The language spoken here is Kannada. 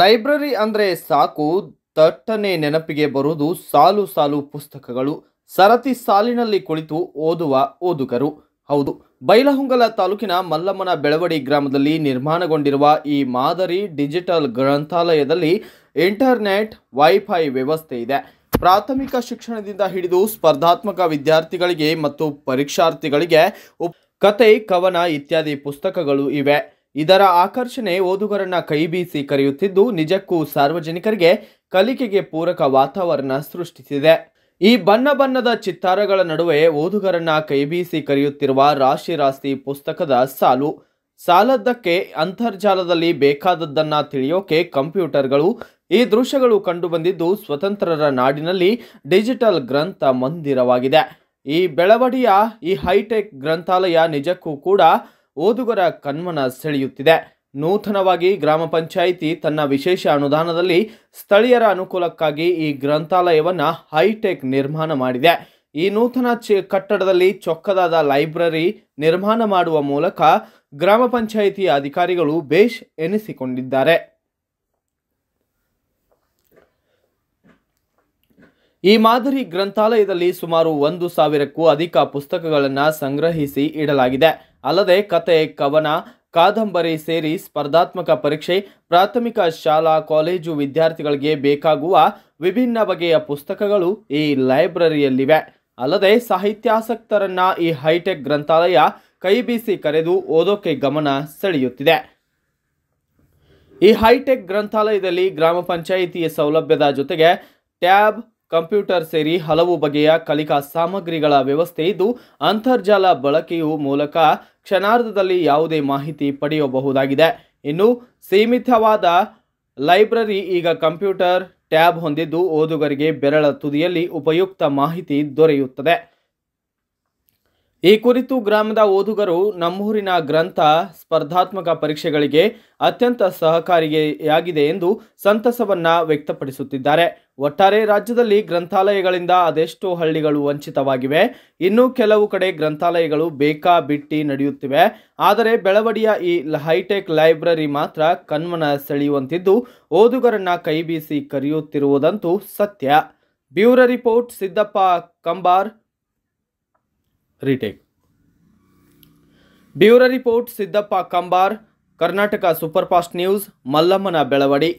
ಲೈಬ್ರರಿ ಅಂದರೆ ಸಾಕು ದಟ್ಟನೆ ನೆನಪಿಗೆ ಬರುವುದು ಸಾಲು ಸಾಲು ಪುಸ್ತಕಗಳು ಸರತಿ ಸಾಲಿನಲ್ಲಿ ಕುಳಿತು ಓದುವ ಓದುಗರು ಹೌದು ಬೈಲಹೊಂಗಲ ತಾಲೂಕಿನ ಮಲ್ಲಮ್ಮನ ಬೆಳವಡಿ ಗ್ರಾಮದಲ್ಲಿ ನಿರ್ಮಾಣಗೊಂಡಿರುವ ಈ ಮಾದರಿ ಡಿಜಿಟಲ್ ಗ್ರಂಥಾಲಯದಲ್ಲಿ ಇಂಟರ್ನೆಟ್ ವೈಫೈ ವ್ಯವಸ್ಥೆ ಇದೆ ಪ್ರಾಥಮಿಕ ಶಿಕ್ಷಣದಿಂದ ಹಿಡಿದು ಸ್ಪರ್ಧಾತ್ಮಕ ವಿದ್ಯಾರ್ಥಿಗಳಿಗೆ ಮತ್ತು ಪರೀಕ್ಷಾರ್ಥಿಗಳಿಗೆ ಕತೆ ಕವನ ಇತ್ಯಾದಿ ಪುಸ್ತಕಗಳು ಇವೆ ಇದರ ಆಕರ್ಷಣೆ ಓದುಗರನ್ನ ಕೈಬೀಸಿ ಕರೆಯುತ್ತಿದ್ದು ನಿಜಕ್ಕೂ ಸಾರ್ವಜನಿಕರಿಗೆ ಕಲಿಕೆಗೆ ಪೂರಕ ವಾತಾವರಣ ಸೃಷ್ಟಿಸಿದೆ ಈ ಬಣ್ಣ ಬಣ್ಣದ ಚಿತ್ತಾರಗಳ ನಡುವೆ ಓದುಗರನ್ನ ಕೈಬೀಸಿ ಕರೆಯುತ್ತಿರುವ ರಾಶಿ ರಾಶಿ ಪುಸ್ತಕದ ಸಾಲು ಸಾಲದ್ದಕ್ಕೆ ಅಂತರ್ಜಾಲದಲ್ಲಿ ಬೇಕಾದದ್ದನ್ನ ತಿಳಿಯೋಕೆ ಕಂಪ್ಯೂಟರ್ಗಳು ಈ ದೃಶ್ಯಗಳು ಕಂಡುಬಂದಿದ್ದು ಸ್ವತಂತ್ರರ ನಾಡಿನಲ್ಲಿ ಡಿಜಿಟಲ್ ಗ್ರಂಥ ಮಂದಿರವಾಗಿದೆ ಈ ಬೆಳವಡಿಯ ಈ ಹೈಟೆಕ್ ಗ್ರಂಥಾಲಯ ನಿಜಕ್ಕೂ ಕೂಡ ಓದುಗರ ಕಣ್ಮನ ಸೆಳೆಯುತ್ತಿದೆ ನೂತನವಾಗಿ ಗ್ರಾಮ ಪಂಚಾಯಿತಿ ತನ್ನ ವಿಶೇಷ ಅನುದಾನದಲ್ಲಿ ಸ್ಥಳೀಯರ ಅನುಕೂಲಕ್ಕಾಗಿ ಈ ಗ್ರಂಥಾಲಯವನ್ನು ಹೈಟೆಕ್ ನಿರ್ಮಾಣ ಮಾಡಿದೆ ಈ ನೂತನ ಚ ಕಟ್ಟಡದಲ್ಲಿ ಚೊಕ್ಕದಾದ ಲೈಬ್ರರಿ ನಿರ್ಮಾಣ ಮಾಡುವ ಮೂಲಕ ಗ್ರಾಮ ಪಂಚಾಯಿತಿ ಅಧಿಕಾರಿಗಳು ಬೇಷ್ ಎನಿಸಿಕೊಂಡಿದ್ದಾರೆ ಈ ಮಾದರಿ ಗ್ರಂಥಾಲಯದಲ್ಲಿ ಸುಮಾರು ಒಂದು ಸಾವಿರಕ್ಕೂ ಅಧಿಕ ಪುಸ್ತಕಗಳನ್ನು ಸಂಗ್ರಹಿಸಿ ಇಡಲಾಗಿದೆ ಅಲ್ಲದೆ ಕತೆ ಕವನ ಕಾದಂಬರಿ ಸೇರಿ ಸ್ಪರ್ಧಾತ್ಮಕ ಪರೀಕ್ಷೆ ಪ್ರಾಥಮಿಕ ಶಾಲಾ ಕಾಲೇಜು ವಿದ್ಯಾರ್ಥಿಗಳಿಗೆ ಬೇಕಾಗುವ ವಿಭಿನ್ನ ಬಗೆಯ ಪುಸ್ತಕಗಳು ಈ ಲೈಬ್ರರಿಯಲ್ಲಿವೆ ಅಲ್ಲದೆ ಸಾಹಿತ್ಯಾಸಕ್ತರನ್ನ ಈ ಹೈಟೆಕ್ ಗ್ರಂಥಾಲಯ ಕೈಬೀಸಿ ಕರೆದು ಓದೋಕೆ ಗಮನ ಸೆಳೆಯುತ್ತಿದೆ ಈ ಹೈಟೆಕ್ ಗ್ರಂಥಾಲಯದಲ್ಲಿ ಗ್ರಾಮ ಪಂಚಾಯಿತಿಯ ಸೌಲಭ್ಯದ ಜೊತೆಗೆ ಟ್ಯಾಬ್ ಕಂಪ್ಯೂಟರ್ ಸೇರಿ ಹಲವು ಬಗೆಯ ಕಲಿಕಾ ಸಾಮಗ್ರಿಗಳ ವ್ಯವಸ್ಥೆ ಇದ್ದು ಅಂತರ್ಜಾಲ ಬಳಕೆಯು ಮೂಲಕ ಕ್ಷಣಾರ್ಧದಲ್ಲಿ ಯಾವುದೇ ಮಾಹಿತಿ ಪಡೆಯಬಹುದಾಗಿದೆ ಇನ್ನು ಸೀಮಿತವಾದ ಲೈಬ್ರರಿ ಈಗ ಕಂಪ್ಯೂಟರ್ ಟ್ಯಾಬ್ ಹೊಂದಿದ್ದು ಓದುಗರಿಗೆ ಬೆರಳ ತುದಿಯಲ್ಲಿ ಉಪಯುಕ್ತ ಮಾಹಿತಿ ದೊರೆಯುತ್ತದೆ ಈ ಕುರಿತು ಗ್ರಾಮದ ಓದುಗರು ನಮ್ಮೂರಿನ ಗ್ರಂಥ ಸ್ಪರ್ಧಾತ್ಮಕ ಪರೀಕ್ಷೆಗಳಿಗೆ ಅತ್ಯಂತ ಸಹಕಾರಿಯಾಗಿದೆ ಎಂದು ಸಂತಸವನ್ನ ವ್ಯಕ್ತಪಡಿಸುತ್ತಿದ್ದಾರೆ ಒಟ್ಟಾರೆ ರಾಜ್ಯದಲ್ಲಿ ಗ್ರಂಥಾಲಯಗಳಿಂದ ಅದೆಷ್ಟೋ ಹಳ್ಳಿಗಳು ವಂಚಿತವಾಗಿವೆ ಇನ್ನೂ ಕೆಲವು ಕಡೆ ಗ್ರಂಥಾಲಯಗಳು ಬೇಕಾ ಬಿಟ್ಟಿ ನಡೆಯುತ್ತಿವೆ ಆದರೆ ಬೆಳವಡಿಯ ಈ ಹೈಟೆಕ್ ಲೈಬ್ರರಿ ಮಾತ್ರ ಕಣ್ಮನ ಸೆಳೆಯುವಂತಿದ್ದು ಓದುಗರನ್ನ ಕೈಬೀಸಿ ಕರೆಯುತ್ತಿರುವುದಂತೂ ಸತ್ಯ bureau report Siddappa Kambar retake bureau report Siddappa Kambar Karnataka superfast news ಮಲ್ಲಮ್ಮನ ಬೆಳವಡಿ